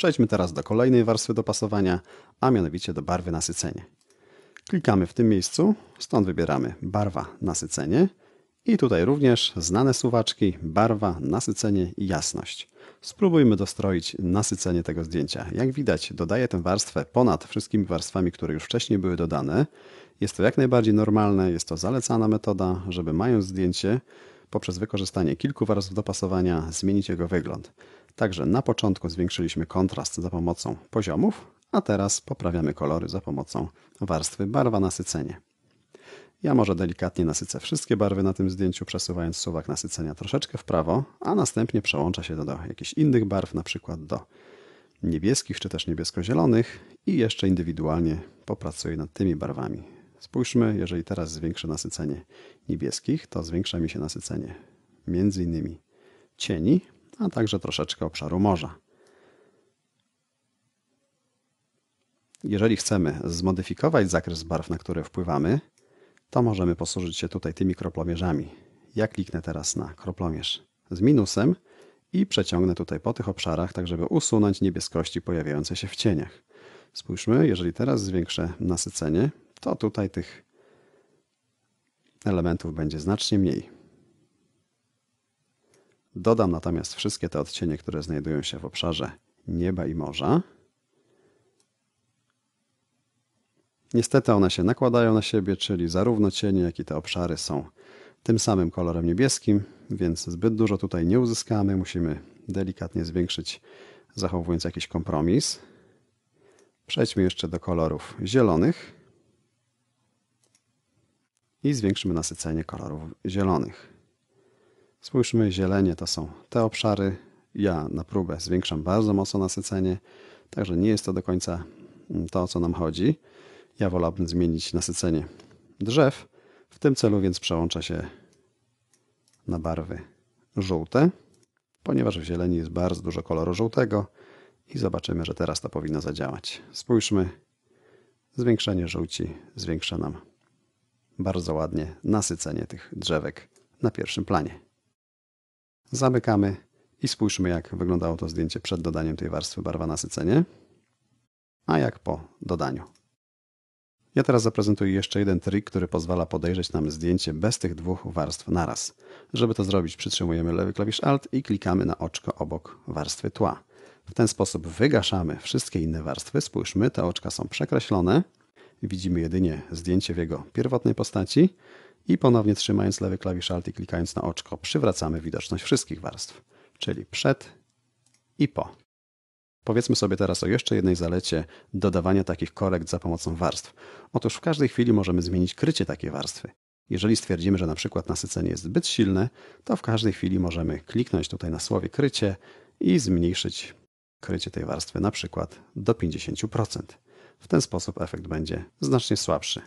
Przejdźmy teraz do kolejnej warstwy dopasowania, a mianowicie do barwy nasycenie. Klikamy w tym miejscu, stąd wybieramy barwa nasycenie i tutaj również znane suwaczki barwa, nasycenie i jasność. Spróbujmy dostroić nasycenie tego zdjęcia. Jak widać dodaję tę warstwę ponad wszystkimi warstwami, które już wcześniej były dodane. Jest to jak najbardziej normalne, jest to zalecana metoda, żeby mając zdjęcie poprzez wykorzystanie kilku warstw dopasowania zmienić jego wygląd. Także na początku zwiększyliśmy kontrast za pomocą poziomów, a teraz poprawiamy kolory za pomocą warstwy barwa nasycenie. Ja może delikatnie nasycę wszystkie barwy na tym zdjęciu, przesuwając suwak nasycenia troszeczkę w prawo, a następnie przełącza się to do jakichś innych barw, na przykład do niebieskich czy też niebiesko-zielonych i jeszcze indywidualnie popracuję nad tymi barwami. Spójrzmy, jeżeli teraz zwiększę nasycenie niebieskich, to zwiększa mi się nasycenie między innymi cieni, a także troszeczkę obszaru morza. Jeżeli chcemy zmodyfikować zakres barw, na które wpływamy, to możemy posłużyć się tutaj tymi kroplomierzami. Ja kliknę teraz na kroplomierz z minusem i przeciągnę tutaj po tych obszarach, tak żeby usunąć niebieskości pojawiające się w cieniach. Spójrzmy, jeżeli teraz zwiększę nasycenie, to tutaj tych elementów będzie znacznie mniej. Dodam natomiast wszystkie te odcienie, które znajdują się w obszarze nieba i morza. Niestety one się nakładają na siebie, czyli zarówno cienie, jak i te obszary są tym samym kolorem niebieskim, więc zbyt dużo tutaj nie uzyskamy. Musimy delikatnie zwiększyć, zachowując jakiś kompromis. Przejdźmy jeszcze do kolorów zielonych i zwiększymy nasycenie kolorów zielonych. Spójrzmy, zielenie to są te obszary. Ja na próbę zwiększam bardzo mocno nasycenie, także nie jest to do końca mm, to, o co nam chodzi. Ja wolałbym zmienić nasycenie drzew. W tym celu więc przełącza się na barwy żółte, ponieważ w zieleni jest bardzo dużo koloru żółtego i zobaczymy, że teraz to powinno zadziałać. Spójrzmy, zwiększenie żółci zwiększa nam bardzo ładnie nasycenie tych drzewek na pierwszym planie. Zamykamy i spójrzmy, jak wyglądało to zdjęcie przed dodaniem tej warstwy barwa nasycenie, a jak po dodaniu. Ja teraz zaprezentuję jeszcze jeden trik, który pozwala podejrzeć nam zdjęcie bez tych dwóch warstw naraz. Żeby to zrobić, przytrzymujemy lewy klawisz Alt i klikamy na oczko obok warstwy tła. W ten sposób wygaszamy wszystkie inne warstwy. Spójrzmy, te oczka są przekreślone, widzimy jedynie zdjęcie w jego pierwotnej postaci i ponownie trzymając lewy klawisz Alt i klikając na oczko przywracamy widoczność wszystkich warstw, czyli przed i po. Powiedzmy sobie teraz o jeszcze jednej zalecie dodawania takich korekt za pomocą warstw. Otóż w każdej chwili możemy zmienić krycie takiej warstwy. Jeżeli stwierdzimy, że na przykład nasycenie jest zbyt silne, to w każdej chwili możemy kliknąć tutaj na słowie krycie i zmniejszyć krycie tej warstwy na przykład do 50%. W ten sposób efekt będzie znacznie słabszy.